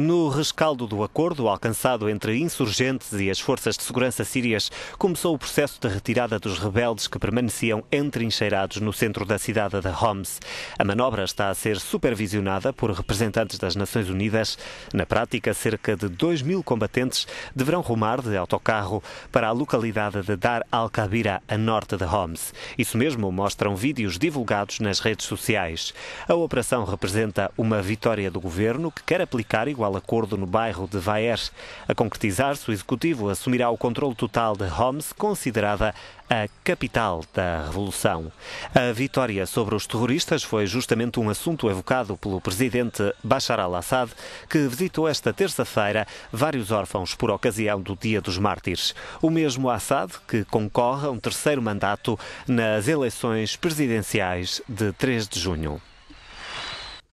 No rescaldo do acordo alcançado entre insurgentes e as forças de segurança sírias, começou o processo de retirada dos rebeldes que permaneciam entrincheirados no centro da cidade de Homs. A manobra está a ser supervisionada por representantes das Nações Unidas. Na prática, cerca de 2 mil combatentes deverão rumar de autocarro para a localidade de Dar al-Kabira, a norte de Homs. Isso mesmo mostram vídeos divulgados nas redes sociais. A operação representa uma vitória do governo que quer aplicar igual eventual acordo no bairro de Vaers. A concretizar-se, o executivo assumirá o controle total de Homs, considerada a capital da revolução. A vitória sobre os terroristas foi justamente um assunto evocado pelo presidente Bashar al-Assad, que visitou esta terça-feira vários órfãos por ocasião do Dia dos Mártires. O mesmo Assad, que concorre a um terceiro mandato nas eleições presidenciais de 3 de junho.